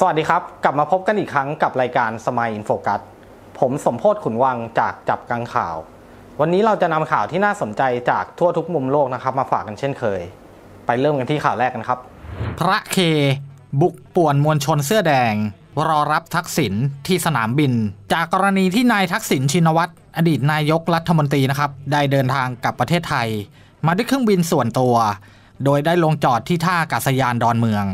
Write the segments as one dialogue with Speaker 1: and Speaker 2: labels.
Speaker 1: สวัสดีครับ กลับมาพบกันอีกครั้งกับรายการสมัยอินโฟกัสผมสมโพศขุนวังจากจับกังข่าว วันนี้เราจะนำข่าวที่น่าสนใจจากทั่วทุกมุมโลกนะครับมาฝากกันเช่นเคย ไปเริ่มกันที่ข่าวแรกกันครับ พระเคบุกป่วนมวลชนเสื้อแดง รอรับทักษิณที่สนามบิน จากกรณีที่นายทักษิณชินวัตร อดีตนายกรัฐมนตรีนะครับได้เดินทางกลับประเทศไทยมาด้วยเครื่องบินส่วนตัว โดยได้ลงจอดที่ท่าอากาศยานดอนเมือง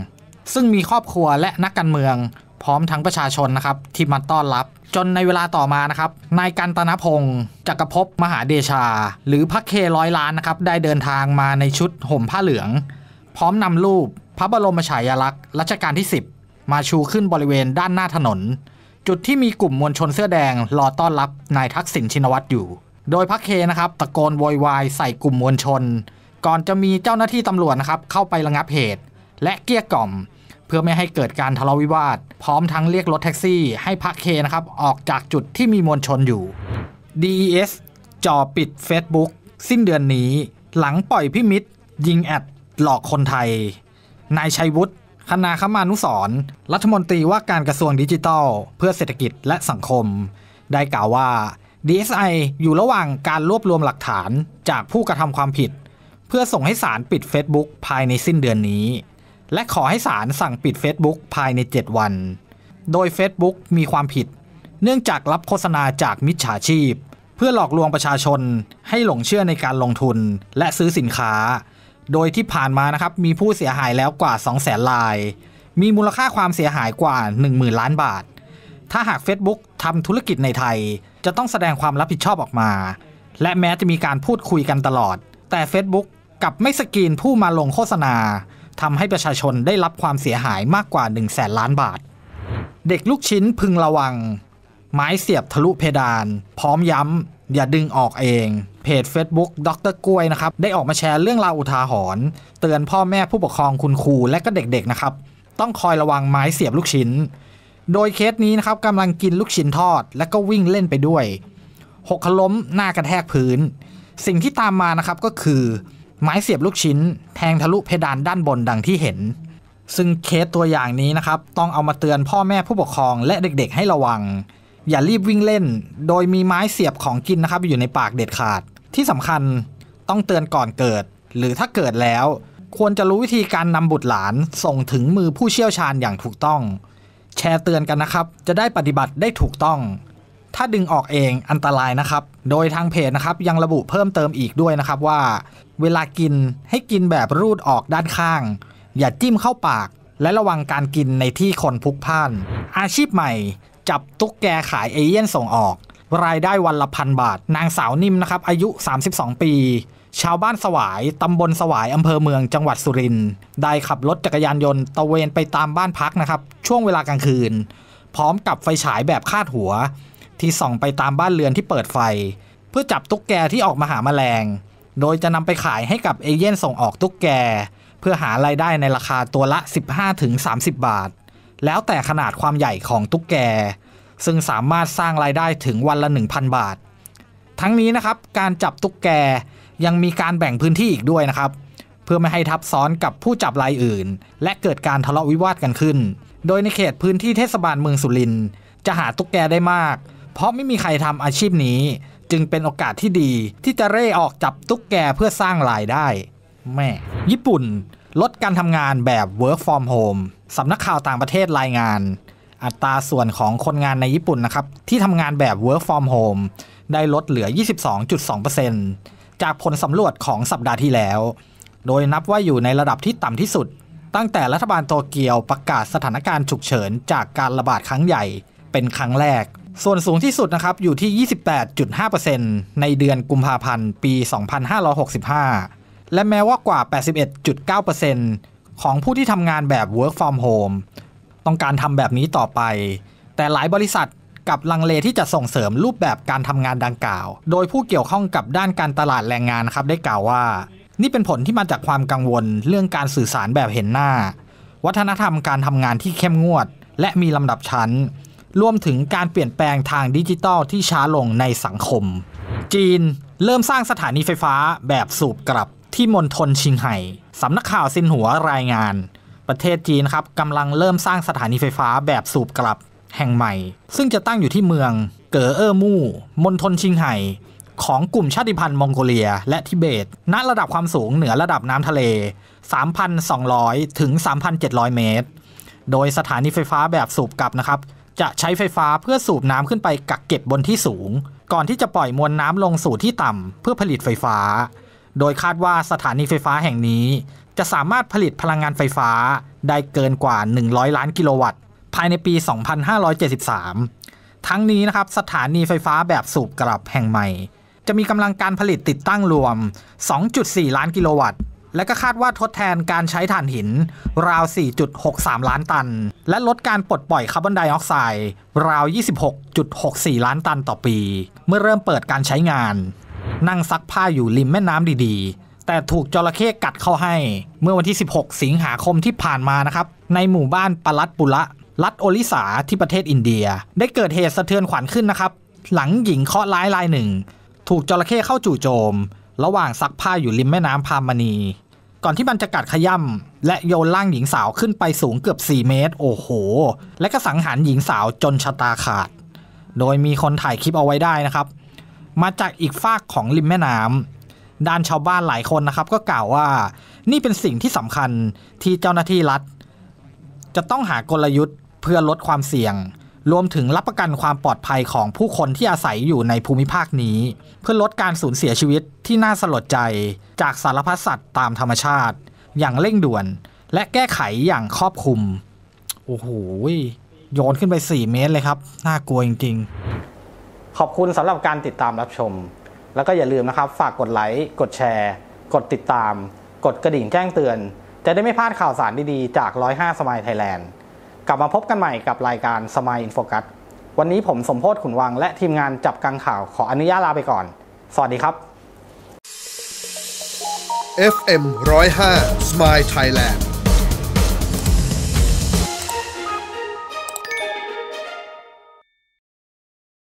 Speaker 1: ซึ่งมีครอบครัวและนักการเมือง พร้อมทั้งประชาชนนะครับที่มาต้อนรับ จนในเวลาต่อมานะครับนายกันตนพงศ์จักรภพมหาเดชา หรือพระเคร้อยล้านนะครับ ได้เดินทางมาในชุดห่มผ้าเหลือง พร้อมนำรูปพระบรมฉายาลักษณ์รัชกาลที่ 10 มาชูขึ้นบริเวณด้านหน้าถนน จุดที่มีกลุ่มมวลชนเสื้อแดงรอต้อนรับนายทักษิณชินวัตรอยู่ โดยพระเคนะครับตะโกนโวยวายใส่กลุ่มมวลชน ก่อนจะมีเจ้าหน้าที่ตำรวจนะครับเข้าไประงับเหตุ และเกลี้ยกล่อมพื่อไม่ให้เกิดการทะเลาะวิวาท พร้อมทั้งเรียกรถแท็กซี่ให้พักเคนะครับ ออกจากจุดที่มีมวลชนอยู่ DES จ่อปิด Facebook สิ้นเดือนนี้ หลังปล่อยพิมิตยิงแอด หลอกคนไทย นายชัยวุฒิ คณาคมานุสร รัฐมนตรีว่าการกระทรวงดิจิทัล เพื่อเศรษฐกิจและสังคม ได้กล่าวว่า DSI อยู่ระหว่างการรวบรวมหลักฐานจากผู้กระทำความผิด เพื่อส่งให้ศาลปิด Facebook ภายในสิ้นเดือนนี้และขอให้ศาลสั่งปิด Facebook ภายใน 7 วัน โดย Facebook มีความผิด เนื่องจากรับโฆษณาจากมิจฉาชีพ เพื่อหลอกลวงประชาชนให้หลงเชื่อในการลงทุนและซื้อสินค้า โดยที่ผ่านมานะครับมีผู้เสียหายแล้วกว่า200,000 ลาย มีมูลค่าความเสียหายกว่า 10,000 ล้านบาท ถ้าหาก Facebook ทำธุรกิจในไทย จะต้องแสดงความรับผิดชอบออกมา และแม้จะมีการพูดคุยกันตลอด แต่ Facebook กับไม่สกรีนผู้มาลงโฆษณาทำให้ประชาชนได้รับความเสียหายมากกว่า1แสนล้านบาท เด็กลูกชิ้นพึงระวัง ไม้เสียบทะลุเพดาน พร้อมย้ำ อย่าดึงออกเอง เพจ Facebook ดร กล้วยนะครับ ได้ออกมาแชร์เรื่องราวอุทาหรณ์เตือนพ่อแม่ผู้ปกครองคุณครูและก็เด็กๆนะครับ ต้องคอยระวังไม้เสียบลูกชิ้น โดยเคสนี้นะครับ กำลังกินลูกชิ้นทอด และก็วิ่งเล่นไปด้วยหกล้มหน้ากระแทกพื้น สิ่งที่ตามมานะครับก็คือไม้เสียบลูกชิ้นแทงทะลุเพดานด้านบนดังที่เห็น ซึ่งเคสตัวอย่างนี้นะครับ ต้องเอามาเตือนพ่อแม่ผู้ปกครองและเด็กๆให้ระวัง อย่ารีบวิ่งเล่น โดยมีไม้เสียบของกินนะครับ อยู่ในปากเด็ดขาด ที่สำคัญต้องเตือนก่อนเกิด หรือถ้าเกิดแล้วควรจะรู้วิธีการนำบุตรหลานส่งถึงมือผู้เชี่ยวชาญอย่างถูกต้อง แชร์เตือนกันนะครับจะได้ปฏิบัติได้ถูกต้อง ถ้าดึงออกเองอันตรายนะครับ โดยทางเพจนะครับยังระบุเพิ่มเติมอีกด้วยนะครับว่าเวลากินให้กินแบบรูดออกด้านข้าง อย่าจิ้มเข้าปาก และระวังการกินในที่คนพุกพ่าน อาชีพใหม่ จับตุ๊กแกขายเอเย่นส่งออก รายได้วันละพันบาทนางสาวนิ่มนะครับอายุ 32 ปี ชาวบ้านสวาย ตำบลสวาย อำเภอเมืองจังหวัดสุรินทร์ได้ขับรถจักรยานยนต์ตะเวนไปตามบ้านพักนะครับ ช่วงเวลากลางคืน พร้อมกับไฟฉายแบบคาดหัว ที่ส่องไปตามบ้านเรือนที่เปิดไฟ เพื่อจับตุ๊กแกที่ออกมาหาแมลงโดยจะนำไปขายให้กับเอเย่นส่งออกตุ๊กแก เพื่อหารายได้ในราคาตัวละ 15-30 บาท แล้วแต่ขนาดความใหญ่ของตุ๊กแก ซึ่งสามารถสร้างรายได้ถึงวันละ 1,000 บาท ทั้งนี้นะครับการจับตุ๊กแกยังมีการแบ่งพื้นที่อีกด้วยนะครับ เพื่อไม่ให้ทับซ้อนกับผู้จับรายอื่น และเกิดการทะเลาะวิวาทกันขึ้น โดยในเขตพื้นที่เทศบาลเมืองสุรินทร์จะหาตุ๊กแกได้มาก เพราะไม่มีใครทำอาชีพนี้จึงเป็นโอกาสที่ดีที่จะเร่ออกจับตุ๊กแกเพื่อสร้างรายได้ แม่ ญี่ปุ่นลดการทำงานแบบ work from home สำนักข่าวต่างประเทศรายงาน อัตราส่วนของคนงานในญี่ปุ่นนะครับ ที่ทำงานแบบ work from home ได้ลดเหลือ 22.2%จากผลสำรวจของสัปดาห์ที่แล้ว โดยนับว่าอยู่ในระดับที่ต่ำที่สุด ตั้งแต่รัฐบาลโตเกียวประกาศสถานการณ์ฉุกเฉินจากการระบาดครั้งใหญ่เป็นครั้งแรกส่วนสูงที่สุดนะครับอยู่ที่ 28.5%ในเดือนกุมภาพันธ์ปี 2565 และแม้ว่ากว่า 81.9%ของผู้ที่ทำงานแบบ work from home ต้องการทำแบบนี้ต่อไป แต่หลายบริษัทกับลังเลที่จะส่งเสริมรูปแบบการทำงานดังกล่าว โดยผู้เกี่ยวข้องกับด้านการตลาดแรงงานครับได้กล่าวว่า นี่เป็นผลที่มาจากความกังวลเรื่องการสื่อสารแบบเห็นหน้า วัฒนธรรมการทำงานที่เข้มงวด และมีลำดับชั้นรวมถึงการเปลี่ยนแปลงทางดิจิทัลที่ช้าลงในสังคม จีนเริ่มสร้างสถานีไฟฟ้าแบบสูบกลับ ที่มณฑลชิงไห่ สำนักข่าวซินหัวรายงาน ประเทศจีนครับกำลังเริ่มสร้างสถานีไฟฟ้าแบบสูบกลับแห่งใหม่ ซึ่งจะตั้งอยู่ที่เมืองเก๋อเอ้อมู่ มณฑลชิงไห่ ของกลุ่มชาติพันธุ์มองโกเลียและทิเบต ณ ระดับความสูงเหนือระดับน้ำทะเล 3,200ถึง3,700 เมตร โดยสถานีไฟฟ้าแบบสูบกลับนะครับจะใช้ไฟฟ้าเพื่อสูบน้ำขึ้นไปกักเก็บบนที่สูง ก่อนที่จะปล่อยมวลน้ำลงสู่ที่ต่ำเพื่อผลิตไฟฟ้า โดยคาดว่าสถานีไฟฟ้าแห่งนี้ จะสามารถผลิตพลังงานไฟฟ้าได้เกินกว่า 100 ล้านกิโลวัตต์ ภายในปี 2573 ทั้งนี้นะครับสถานีไฟฟ้าแบบสูบกลับแห่งใหม่ จะมีกำลังการผลิตติดตั้งรวม 2.4 ล้านกิโลวัตต์และก็คาดว่าทดแทนการใช้ถ่านหิน ราว 4.63 ล้านตัน และลดการปลดปล่อยคาร์บอนไดออกไซด์ ราว 26.64 ล้านตันต่อปี เมื่อเริ่มเปิดการใช้งาน นั่งซักผ้าอยู่ริมแม่น้ำดีๆ แต่ถูกจระเข้กัดเข้าให้ เมื่อวันที่ 16 สิงหาคมที่ผ่านมา นะครับ ในหมู่บ้านปลัดปุระรัฐโอลิสา ที่ประเทศอินเดีย ได้เกิดเหตุสะเทือนขวัญขึ้นนะครับ หลังหญิงเคาะร้ายรายหนึ่ง ถูกจระเข้เข้าจู่โจมระหว่างซักผ้าอยู่ริมแม่น้ำพามณีก่อนที่มันจะกัดขย่ำและโยนร่างหญิงสาวขึ้นไปสูงเกือบ 4 เมตรโอ้โห และก็สังหารหญิงสาวจนชะตาขาด โดยมีคนถ่ายคลิปเอาไว้ได้นะครับ มาจากอีกฝากของริมแม่น้ำด้านชาวบ้านหลายคนนะครับ ก็กล่าวว่านี่เป็นสิ่งที่สำคัญที่เจ้าหน้าที่รัฐจะต้องหากลยุทธ์เพื่อลดความเสี่ยงรวมถึงรับประกันความปลอดภัยของผู้คนที่อาศัยอยู่ในภูมิภาคนี้ เพื่อลดการสูญเสียชีวิตที่น่าสลดใจจากสารพัดสัตว์ตามธรรมชาติ อย่างเร่งด่วน และแก้ไขอย่างครอบคลุม โอ้โหโยนขึ้นไป 4 เมตรเลยครับ น่ากลัวจริงๆ ขอบคุณสำหรับการติดตามรับชม แล้วก็อย่าลืมนะครับฝากกดไลค์กดแชร์ กดติดตาม กดกระดิ่งแจ้งเตือน จะได้ไม่พลาดข่าวสารดีๆจาก105สมัยไทยแลนด์กลับมาพบกันใหม่กับรายการสมัยอินโฟกัสวันนี้ผมสมโพศขุนวัง และทีมงานจับกังข่าวขออนุญาตลาไปก่อน สวัสดีครับ FM 105 Smile Thailand